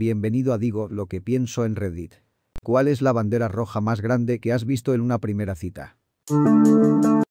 Bienvenido a Digo lo que pienso en Reddit. ¿Cuál es la bandera roja más grande que has visto en una primera cita?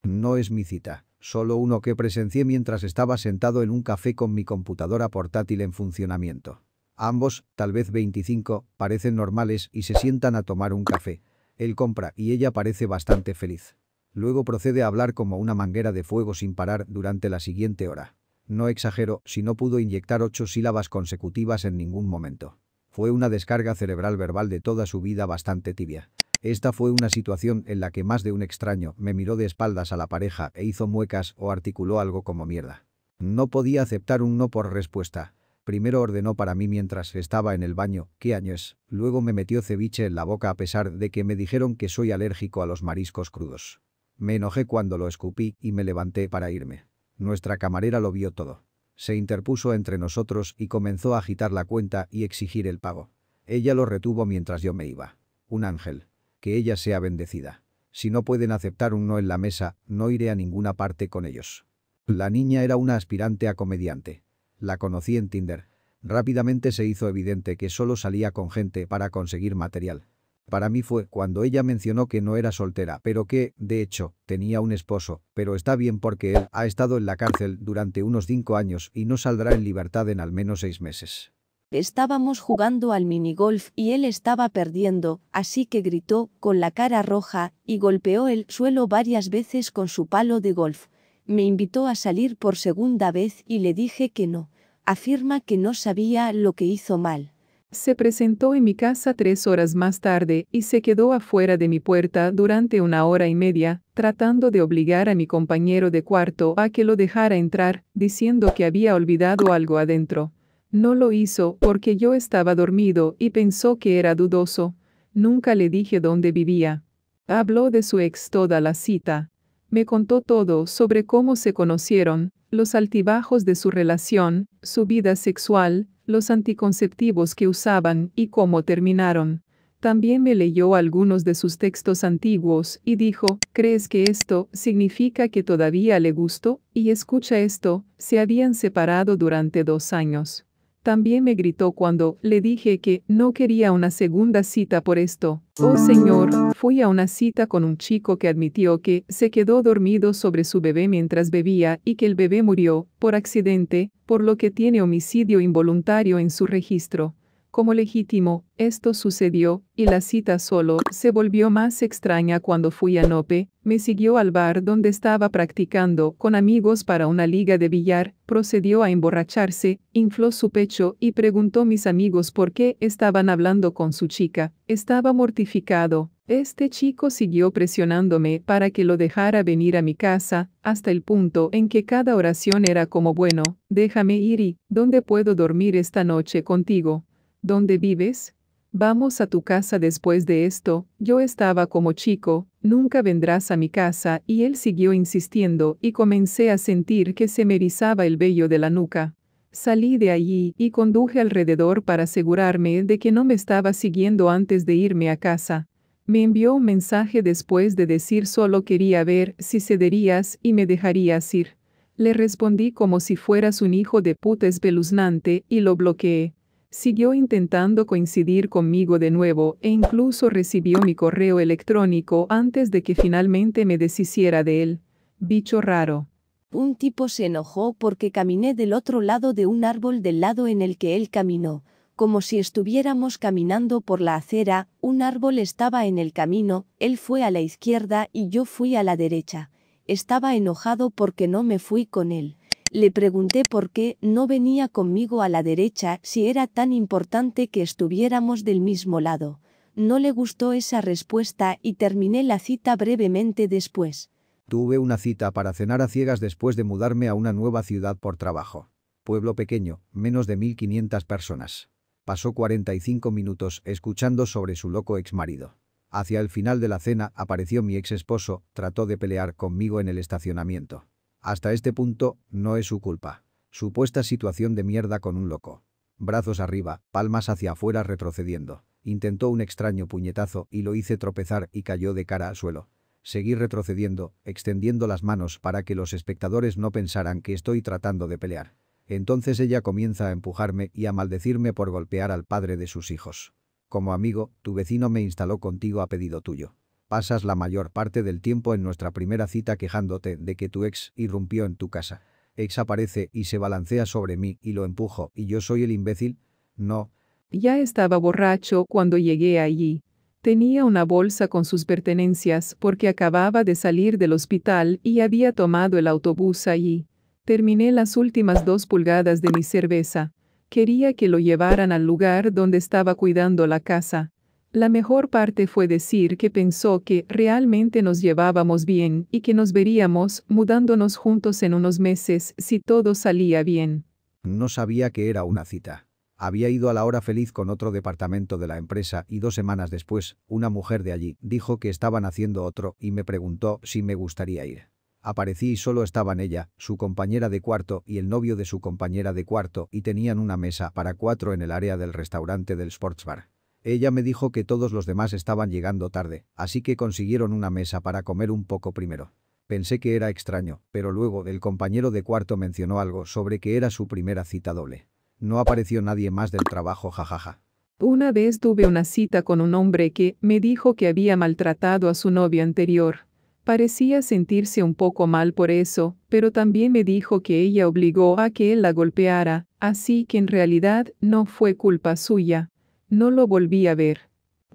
No es mi cita, solo uno que presencié mientras estaba sentado en un café con mi computadora portátil en funcionamiento. Ambos, tal vez 25, parecen normales y se sientan a tomar un café. Él compra y ella parece bastante feliz. Luego procede a hablar como una manguera de fuego sin parar durante la siguiente hora. No exagero si no pudo inyectar ocho sílabas consecutivas en ningún momento. Fue una descarga cerebral verbal de toda su vida bastante tibia. Esta fue una situación en la que más de un extraño me miró de espaldas a la pareja e hizo muecas o articuló algo como mierda. No podía aceptar un no por respuesta. Primero ordenó para mí mientras estaba en el baño, ¿qué año es? Luego me metió ceviche en la boca a pesar de que me dijeron que soy alérgico a los mariscos crudos. Me enojé cuando lo escupí y me levanté para irme. Nuestra camarera lo vio todo. Se interpuso entre nosotros y comenzó a agitar la cuenta y exigir el pago. Ella lo retuvo mientras yo me iba. Un ángel. Que ella sea bendecida. Si no pueden aceptar un no en la mesa, no iré a ninguna parte con ellos. La niña era una aspirante a comediante. La conocí en Tinder. Rápidamente se hizo evidente que solo salía con gente para conseguir material. Para mí fue cuando ella mencionó que no era soltera, pero que, de hecho, tenía un esposo, pero está bien porque él ha estado en la cárcel durante unos cinco años y no saldrá en libertad en al menos seis meses. Estábamos jugando al minigolf y él estaba perdiendo, así que gritó, con la cara roja, y golpeó el suelo varias veces con su palo de golf. Me invitó a salir por segunda vez y le dije que no. Afirma que no sabía lo que hizo mal. Se presentó en mi casa tres horas más tarde y se quedó afuera de mi puerta durante una hora y media, tratando de obligar a mi compañero de cuarto a que lo dejara entrar, diciendo que había olvidado algo adentro. No lo hizo porque yo estaba dormido y pensó que era dudoso. Nunca le dije dónde vivía. Habló de su ex toda la cita. Me contó todo sobre cómo se conocieron, los altibajos de su relación, su vida sexual, los anticonceptivos que usaban y cómo terminaron. También me leyó algunos de sus textos antiguos y dijo, ¿crees que esto significa que todavía le gustó? Y escucha esto, se habían separado durante dos años. También me gritó cuando le dije que no quería una segunda cita por esto. Oh señor, fui a una cita con un chico que admitió que se quedó dormido sobre su bebé mientras bebía y que el bebé murió, por accidente, por lo que tiene homicidio involuntario en su registro como legítimo, esto sucedió, y la cita solo se volvió más extraña cuando fui a Nope, me siguió al bar donde estaba practicando con amigos para una liga de billar, procedió a emborracharse, infló su pecho y preguntó a mis amigos por qué estaban hablando con su chica, estaba mortificado. Este chico siguió presionándome para que lo dejara venir a mi casa, hasta el punto en que cada oración era como bueno, déjame ir y, ¿dónde puedo dormir esta noche contigo? ¿Dónde vives? Vamos a tu casa después de esto, yo estaba como chico, nunca vendrás a mi casa, y él siguió insistiendo, y comencé a sentir que se me erizaba el vello de la nuca. Salí de allí y conduje alrededor para asegurarme de que no me estaba siguiendo antes de irme a casa. Me envió un mensaje después de decir solo quería ver si cederías y me dejarías ir. Le respondí como si fueras un hijo de puta espeluznante y lo bloqueé siguió intentando coincidir conmigo de nuevo e incluso recibió mi correo electrónico antes de que finalmente me deshiciera de él. Bicho raro. Un tipo se enojó porque caminé del otro lado de un árbol del lado en el que él caminó, como si estuviéramos caminando por la acera, un árbol estaba en el camino, él fue a la izquierda y yo fui a la derecha. Estaba enojado porque no me fui con él. Le pregunté por qué no venía conmigo a la derecha si era tan importante que estuviéramos del mismo lado. No le gustó esa respuesta y terminé la cita brevemente después. Tuve una cita para cenar a ciegas después de mudarme a una nueva ciudad por trabajo. Pueblo pequeño, menos de 1.500 personas. Pasó 45 minutos escuchando sobre su loco marido. Hacia el final de la cena apareció mi ex esposo, trató de pelear conmigo en el estacionamiento. Hasta este punto, no es su culpa. Supuesta situación de mierda con un loco. Brazos arriba, palmas hacia afuera retrocediendo. Intentó un extraño puñetazo y lo hice tropezar y cayó de cara al suelo. Seguí retrocediendo, extendiendo las manos para que los espectadores no pensaran que estoy tratando de pelear. Entonces ella comienza a empujarme y a maldecirme por golpear al padre de sus hijos. Como amigo, tu vecino me instaló contigo a pedido tuyo. Pasas la mayor parte del tiempo en nuestra primera cita quejándote de que tu ex irrumpió en tu casa. Ex aparece y se balancea sobre mí y lo empujo y yo soy el imbécil. No. Ya estaba borracho cuando llegué allí. Tenía una bolsa con sus pertenencias porque acababa de salir del hospital y había tomado el autobús allí. Terminé las últimas dos pulgadas de mi cerveza. Quería que lo llevaran al lugar donde estaba cuidando la casa la mejor parte fue decir que pensó que realmente nos llevábamos bien y que nos veríamos mudándonos juntos en unos meses si todo salía bien. No sabía que era una cita. Había ido a la hora feliz con otro departamento de la empresa y dos semanas después, una mujer de allí dijo que estaban haciendo otro y me preguntó si me gustaría ir. Aparecí y solo estaban ella, su compañera de cuarto y el novio de su compañera de cuarto y tenían una mesa para cuatro en el área del restaurante del Sportsbar. Ella me dijo que todos los demás estaban llegando tarde, así que consiguieron una mesa para comer un poco primero. Pensé que era extraño, pero luego el compañero de cuarto mencionó algo sobre que era su primera cita doble. No apareció nadie más del trabajo jajaja. Una vez tuve una cita con un hombre que me dijo que había maltratado a su novio anterior. Parecía sentirse un poco mal por eso, pero también me dijo que ella obligó a que él la golpeara, así que en realidad no fue culpa suya. No lo volví a ver.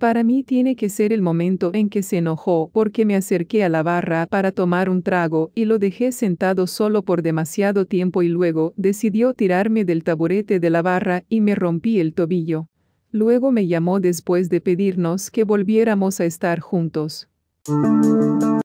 Para mí tiene que ser el momento en que se enojó porque me acerqué a la barra para tomar un trago y lo dejé sentado solo por demasiado tiempo y luego decidió tirarme del taburete de la barra y me rompí el tobillo. Luego me llamó después de pedirnos que volviéramos a estar juntos.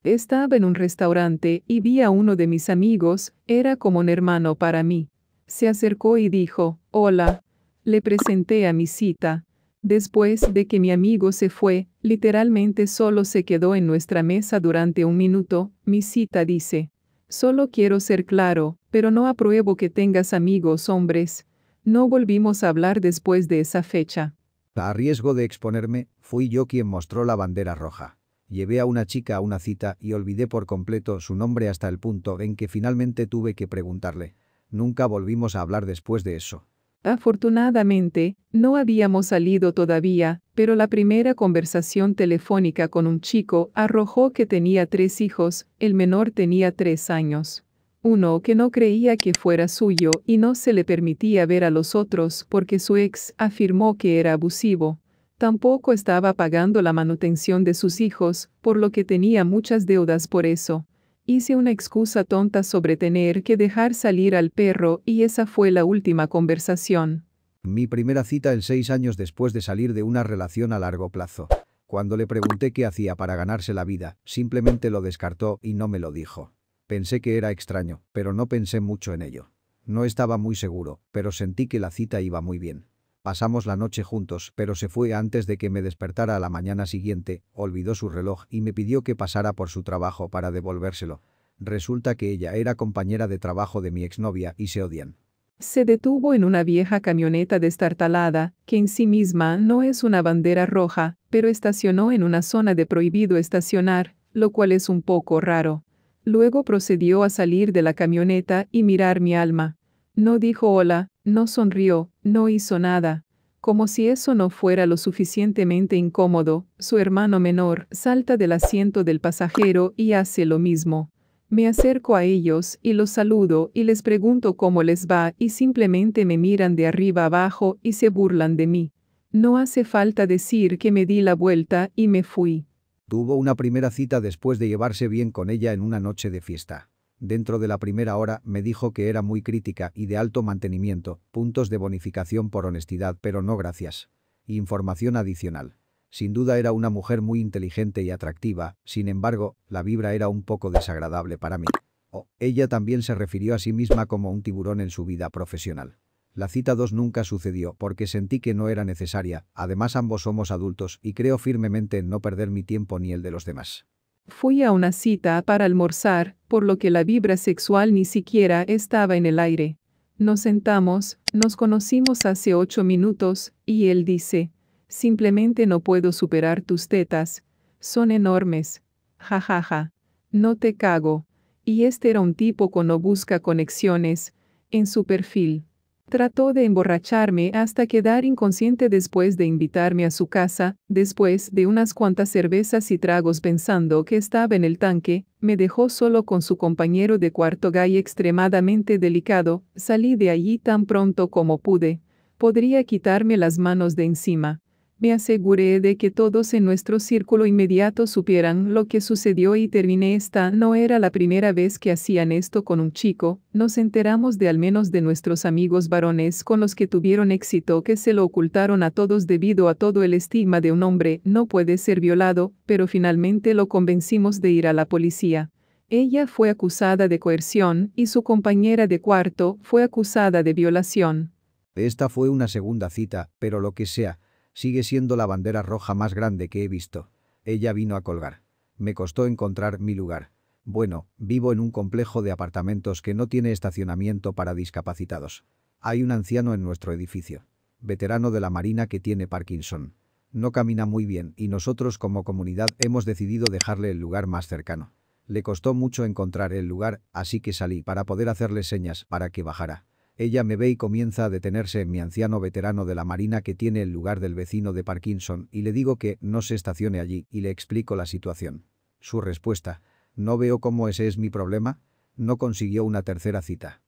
Estaba en un restaurante y vi a uno de mis amigos, era como un hermano para mí. Se acercó y dijo, hola. Le presenté a mi cita. Después de que mi amigo se fue, literalmente solo se quedó en nuestra mesa durante un minuto, mi cita dice. Solo quiero ser claro, pero no apruebo que tengas amigos hombres. No volvimos a hablar después de esa fecha. A riesgo de exponerme, fui yo quien mostró la bandera roja. Llevé a una chica a una cita y olvidé por completo su nombre hasta el punto en que finalmente tuve que preguntarle. Nunca volvimos a hablar después de eso. Afortunadamente, no habíamos salido todavía, pero la primera conversación telefónica con un chico arrojó que tenía tres hijos, el menor tenía tres años. Uno que no creía que fuera suyo y no se le permitía ver a los otros porque su ex afirmó que era abusivo. Tampoco estaba pagando la manutención de sus hijos, por lo que tenía muchas deudas por eso. Hice una excusa tonta sobre tener que dejar salir al perro y esa fue la última conversación. Mi primera cita en seis años después de salir de una relación a largo plazo. Cuando le pregunté qué hacía para ganarse la vida, simplemente lo descartó y no me lo dijo. Pensé que era extraño, pero no pensé mucho en ello. No estaba muy seguro, pero sentí que la cita iba muy bien. Pasamos la noche juntos, pero se fue antes de que me despertara a la mañana siguiente, olvidó su reloj y me pidió que pasara por su trabajo para devolvérselo. Resulta que ella era compañera de trabajo de mi exnovia y se odian. Se detuvo en una vieja camioneta destartalada, que en sí misma no es una bandera roja, pero estacionó en una zona de prohibido estacionar, lo cual es un poco raro. Luego procedió a salir de la camioneta y mirar mi alma. No dijo hola, no sonrió, no hizo nada. Como si eso no fuera lo suficientemente incómodo, su hermano menor salta del asiento del pasajero y hace lo mismo. Me acerco a ellos y los saludo y les pregunto cómo les va y simplemente me miran de arriba abajo y se burlan de mí. No hace falta decir que me di la vuelta y me fui. Tuvo una primera cita después de llevarse bien con ella en una noche de fiesta dentro de la primera hora me dijo que era muy crítica y de alto mantenimiento, puntos de bonificación por honestidad pero no gracias. Información adicional. Sin duda era una mujer muy inteligente y atractiva, sin embargo, la vibra era un poco desagradable para mí. O oh, ella también se refirió a sí misma como un tiburón en su vida profesional. La cita 2 nunca sucedió porque sentí que no era necesaria, además ambos somos adultos y creo firmemente en no perder mi tiempo ni el de los demás. Fui a una cita para almorzar, por lo que la vibra sexual ni siquiera estaba en el aire. Nos sentamos, nos conocimos hace ocho minutos, y él dice, simplemente no puedo superar tus tetas, son enormes. Ja ja ja. No te cago. Y este era un tipo con no busca conexiones, en su perfil. Trató de emborracharme hasta quedar inconsciente después de invitarme a su casa, después de unas cuantas cervezas y tragos pensando que estaba en el tanque, me dejó solo con su compañero de cuarto gay extremadamente delicado, salí de allí tan pronto como pude. Podría quitarme las manos de encima. Me aseguré de que todos en nuestro círculo inmediato supieran lo que sucedió y terminé esta. No era la primera vez que hacían esto con un chico, nos enteramos de al menos de nuestros amigos varones con los que tuvieron éxito que se lo ocultaron a todos debido a todo el estigma de un hombre, no puede ser violado, pero finalmente lo convencimos de ir a la policía. Ella fue acusada de coerción y su compañera de cuarto fue acusada de violación. Esta fue una segunda cita, pero lo que sea, Sigue siendo la bandera roja más grande que he visto. Ella vino a colgar. Me costó encontrar mi lugar. Bueno, vivo en un complejo de apartamentos que no tiene estacionamiento para discapacitados. Hay un anciano en nuestro edificio. Veterano de la Marina que tiene Parkinson. No camina muy bien y nosotros como comunidad hemos decidido dejarle el lugar más cercano. Le costó mucho encontrar el lugar, así que salí para poder hacerle señas para que bajara. Ella me ve y comienza a detenerse en mi anciano veterano de la marina que tiene el lugar del vecino de Parkinson y le digo que no se estacione allí y le explico la situación. Su respuesta, no veo cómo ese es mi problema, no consiguió una tercera cita.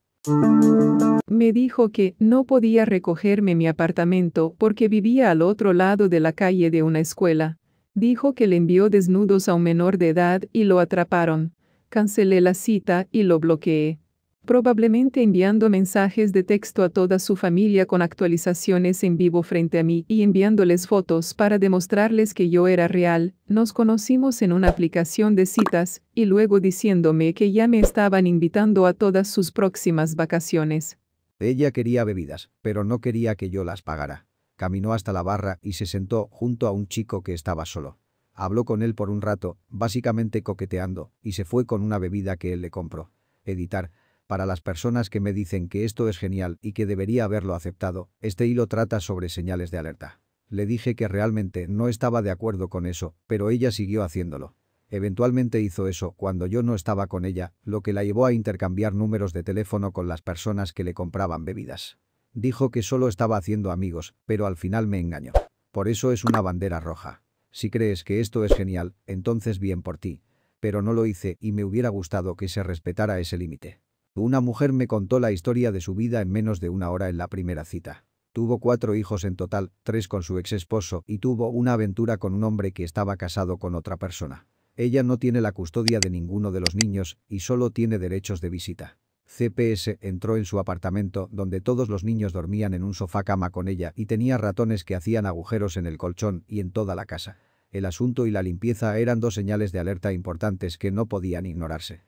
Me dijo que no podía recogerme mi apartamento porque vivía al otro lado de la calle de una escuela. Dijo que le envió desnudos a un menor de edad y lo atraparon. Cancelé la cita y lo bloqueé probablemente enviando mensajes de texto a toda su familia con actualizaciones en vivo frente a mí y enviándoles fotos para demostrarles que yo era real, nos conocimos en una aplicación de citas, y luego diciéndome que ya me estaban invitando a todas sus próximas vacaciones. Ella quería bebidas, pero no quería que yo las pagara. Caminó hasta la barra y se sentó junto a un chico que estaba solo. Habló con él por un rato, básicamente coqueteando, y se fue con una bebida que él le compró. Editar, para las personas que me dicen que esto es genial y que debería haberlo aceptado, este hilo trata sobre señales de alerta. Le dije que realmente no estaba de acuerdo con eso, pero ella siguió haciéndolo. Eventualmente hizo eso cuando yo no estaba con ella, lo que la llevó a intercambiar números de teléfono con las personas que le compraban bebidas. Dijo que solo estaba haciendo amigos, pero al final me engañó. Por eso es una bandera roja. Si crees que esto es genial, entonces bien por ti. Pero no lo hice y me hubiera gustado que se respetara ese límite. Una mujer me contó la historia de su vida en menos de una hora en la primera cita. Tuvo cuatro hijos en total, tres con su ex esposo, y tuvo una aventura con un hombre que estaba casado con otra persona. Ella no tiene la custodia de ninguno de los niños y solo tiene derechos de visita. CPS entró en su apartamento donde todos los niños dormían en un sofá cama con ella y tenía ratones que hacían agujeros en el colchón y en toda la casa. El asunto y la limpieza eran dos señales de alerta importantes que no podían ignorarse.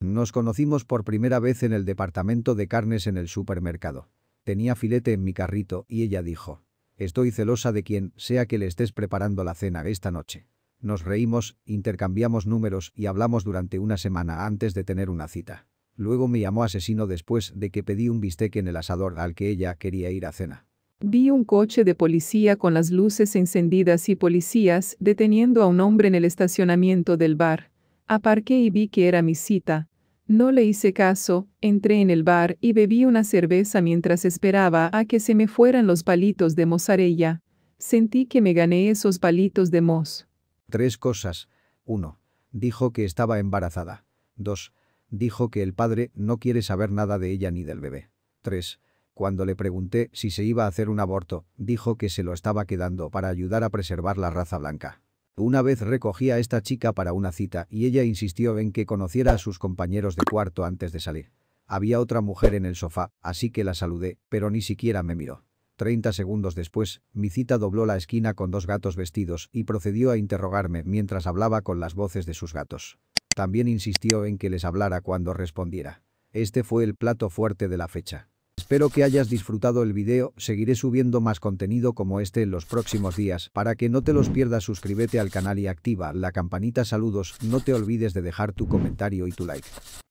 Nos conocimos por primera vez en el departamento de carnes en el supermercado. Tenía filete en mi carrito y ella dijo, estoy celosa de quien sea que le estés preparando la cena esta noche. Nos reímos, intercambiamos números y hablamos durante una semana antes de tener una cita. Luego me llamó asesino después de que pedí un bistec en el asador al que ella quería ir a cena. Vi un coche de policía con las luces encendidas y policías deteniendo a un hombre en el estacionamiento del bar. Aparqué y vi que era mi cita. No le hice caso, entré en el bar y bebí una cerveza mientras esperaba a que se me fueran los palitos de mozzarella. Sentí que me gané esos palitos de moz. Tres cosas. uno, Dijo que estaba embarazada. dos, Dijo que el padre no quiere saber nada de ella ni del bebé. tres, Cuando le pregunté si se iba a hacer un aborto, dijo que se lo estaba quedando para ayudar a preservar la raza blanca. Una vez recogí a esta chica para una cita y ella insistió en que conociera a sus compañeros de cuarto antes de salir. Había otra mujer en el sofá, así que la saludé, pero ni siquiera me miró. Treinta segundos después, mi cita dobló la esquina con dos gatos vestidos y procedió a interrogarme mientras hablaba con las voces de sus gatos. También insistió en que les hablara cuando respondiera. Este fue el plato fuerte de la fecha. Espero que hayas disfrutado el video, seguiré subiendo más contenido como este en los próximos días. Para que no te los pierdas suscríbete al canal y activa la campanita saludos, no te olvides de dejar tu comentario y tu like.